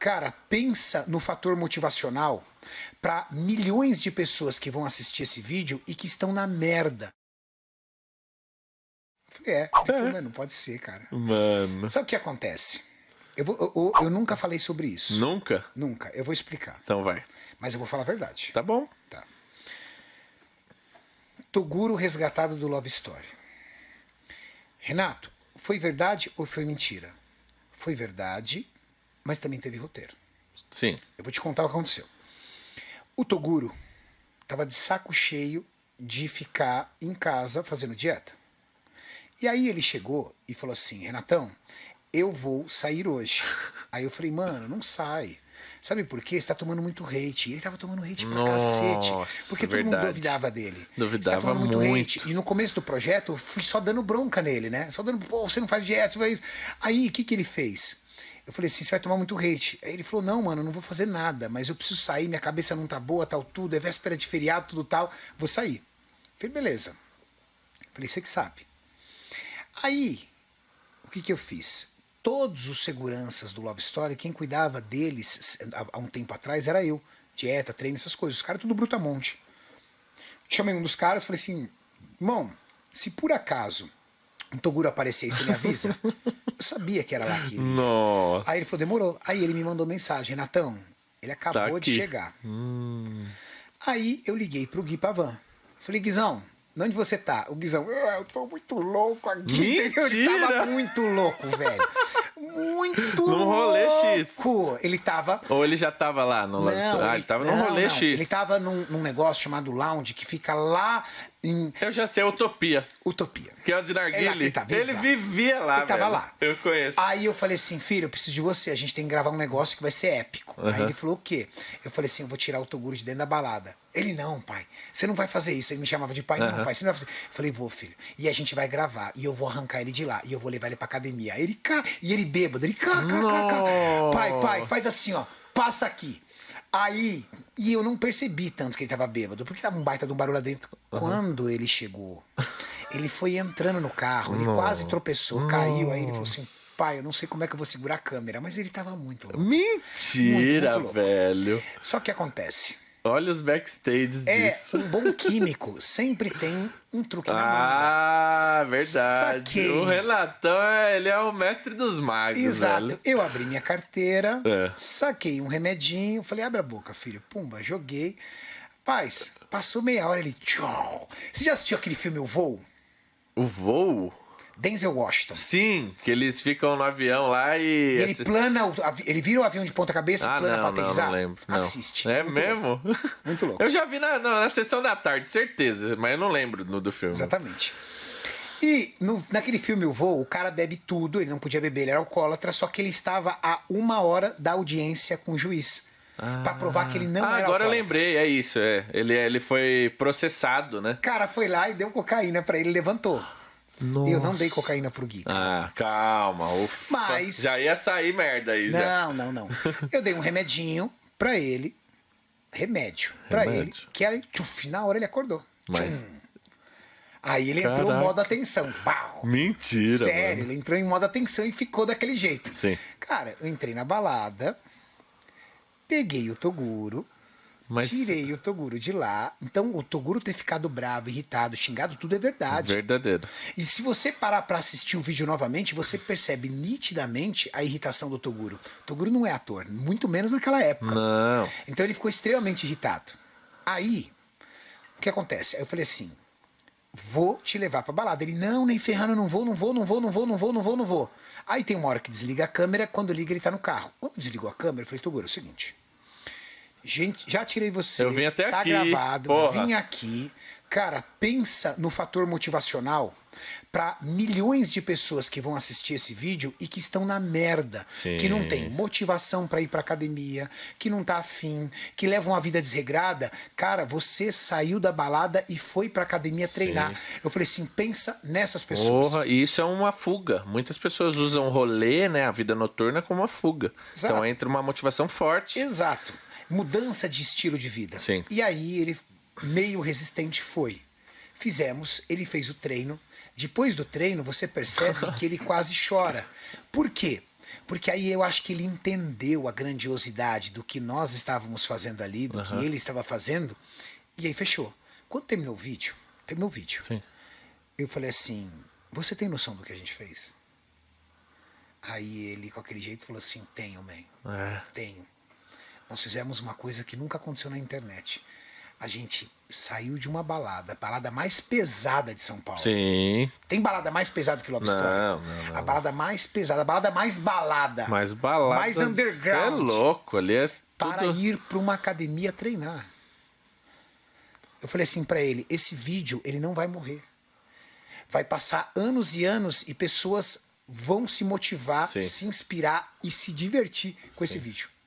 Cara, pensa no fator motivacional para milhões de pessoas que vão assistir esse vídeo e que estão na merda. É, é. falei, mano, né? não pode ser, cara. Mano. Sabe o que acontece? Eu, vou, eu, eu, eu, nunca falei sobre isso. Nunca? Nunca. Eu vou explicar. Então vai. Mas eu vou falar a verdade. Tá bom. Tá. Toguro resgatado do Love Story. Renato, foi verdade ou foi mentira? Foi verdade mas também teve roteiro. Sim. Eu vou te contar o que aconteceu. O Toguro estava de saco cheio de ficar em casa fazendo dieta. E aí ele chegou e falou assim: Renatão, eu vou sair hoje. Aí eu falei, mano, não sai. Sabe por quê? Você tá tomando muito hate. Ele tava tomando hate pra Nossa, cacete. Porque todo verdade. mundo duvidava dele. Duvidava tá muito. muito. Hate. E no começo do projeto, eu fui só dando bronca nele, né? Só dando, pô, você não faz dieta, você faz isso. Aí, o que que ele fez? Eu falei assim, você vai tomar muito hate. Aí ele falou, não, mano, eu não vou fazer nada, mas eu preciso sair, minha cabeça não tá boa, tal, tudo, é véspera de feriado, tudo tal, vou sair. Eu falei, beleza. Eu falei, você que sabe. Aí, o que que eu fiz? Todos os seguranças do Love Story, quem cuidava deles há um tempo atrás era eu. Dieta, treino, essas coisas. Os caras tudo brutamonte. Chamei um dos caras, falei assim, irmão, se por acaso um Toguro aparecer, você me avisa? Eu sabia que era Laquile. Nossa. Aí ele falou, demorou. Aí ele me mandou mensagem, Natão, ele tá acabou tá de chegar. Hum. Aí eu liguei pro Gui Pavan. Falei, Guizão, onde você tá? O Guizão, ah, eu tô muito louco aqui. Mentira. Ele tava muito louco, velho muito Num rolê louco. X. Ele tava. Ou ele já tava lá no não, ah, ele... Ah, ele tava num rolê não. X. Ele tava num, num, negócio chamado lounge que fica lá em. Eu já sei, é Utopia. Utopia. Que é o de Narguile. ele, tava, ele vivia lá. Ele tava velho. lá. Eu conheço. Aí eu falei assim, filho, eu preciso de você. A gente tem que gravar um negócio que vai ser épico. Uhum. Aí ele falou o quê? Eu falei assim, eu vou tirar o Toguro de dentro da balada. Ele, não, pai, você não vai fazer isso. Ele me chamava de pai, uhum. não, pai, você não vai fazer. Eu falei, vou, filho. E a gente vai gravar. E eu vou arrancar ele de lá. E eu vou levar ele pra academia. Aí ele, cara. E ele bêbado. Ele, cá, cá, cá, cá. Pai, pai, faz assim, ó. Passa aqui. Aí, e eu não percebi tanto que ele tava bêbado, porque tava um baita de um barulho lá dentro. Uhum. Quando ele chegou, ele foi entrando no carro, ele Nossa. quase tropeçou, caiu, aí ele falou assim, pai, eu não sei como é que eu vou segurar a câmera, mas ele tava muito louco. Mentira, muito, muito louco. velho. Só que acontece, Olha os backstages é, disso. Um bom químico sempre tem um truque na mão. Ah, verdade. Saquei. O Renatão, ele é o mestre dos magos, Exato. Velho. Eu abri minha carteira, é. saquei um remedinho, falei, abre a boca, filho. Pumba, joguei. Paz, passou meia hora, ele... Tchau. Você já assistiu aquele filme O Voo? O Voo? Denzel Washington. Sim, que eles ficam no avião lá e. e ele assist... plana, o, ele vira o avião de ponta cabeça ah, e plana não, pra aterrissar. Não, não lembro. Não. Assiste. É Muito mesmo? Louco. Muito louco. Eu já vi na, na, na, sessão da tarde, certeza, mas eu não lembro no, do filme. Exatamente. E no, naquele filme O Voo, o cara bebe tudo, ele não podia beber, ele era alcoólatra, só que ele estava a uma hora da audiência com o juiz. Pra provar que ele não ah, era agora eu lembrei, é isso, é. Ele, é, ele foi processado, né? Cara, foi lá e deu cocaína para ele, levantou. Nossa. Eu não dei cocaína pro Gui. Ah, calma. Ufa. Mas. Já ia sair merda aí, não, já. Não, não, não. Eu dei um remedinho pra ele. Remédio, remédio. pra ele. Que era. Tchuf, na hora ele acordou. Mas... Aí ele Caraca. entrou em modo atenção. Uau. Mentira. Sério, mano. ele entrou em modo atenção e ficou daquele jeito. Sim. Cara, eu entrei na balada, peguei o Toguro. Mas... Tirei o Toguro de lá. Então, o Toguro ter ficado bravo, irritado, xingado, tudo é verdade. Verdadeiro. E se você parar para assistir o vídeo novamente, você percebe nitidamente a irritação do Toguro. Toguro não é ator, muito menos naquela época. Não. Então, ele ficou extremamente irritado. Aí, o que acontece? Aí eu falei assim: vou te levar pra balada. Ele, não, nem ferrando, não vou, não vou, não vou, não vou, não vou, não vou, não vou. Aí tem uma hora que desliga a câmera, quando liga ele tá no carro. Quando desligou a câmera, eu falei, Toguro, é o seguinte, Gente, já tirei você. Eu vim até tá aqui. Tá gravado. Porra. Vim aqui. Cara, pensa no fator motivacional para milhões de pessoas que vão assistir esse vídeo e que estão na merda, Sim. que não tem motivação para ir para academia, que não tá afim, que levam uma vida desregrada. Cara, você saiu da balada e foi para academia treinar. Sim. Eu falei assim, pensa nessas pessoas. Porra, e isso é uma fuga. Muitas pessoas usam rolê, né, a vida noturna como uma fuga. Então Exato. Então entra uma motivação forte. Exato mudança de estilo de vida. Sim. E aí ele meio resistente foi. Fizemos, ele fez o treino. Depois do treino, você percebe que ele quase chora. Por quê? Porque aí eu acho que ele entendeu a grandiosidade do que nós estávamos fazendo ali, do uhum. que ele estava fazendo, e aí fechou. Quando terminou o vídeo, terminou o vídeo. Sim. Eu falei assim: Você tem noção do que a gente fez? Aí ele, com aquele jeito, falou assim: Tenho, man. É. Tenho. Nós fizemos uma coisa que nunca aconteceu na internet a gente saiu de uma balada, a balada mais pesada de São Paulo. Sim. Tem balada mais pesada que Love não, Story? Não, não. A balada mais pesada, a balada mais balada. Mais balada. Mais underground. Você é louco, ali é Para ir para uma academia treinar. Eu falei assim para ele, esse vídeo, ele não vai morrer. Vai passar anos e anos e pessoas vão se motivar, Sim. se inspirar e se divertir com Sim. esse vídeo.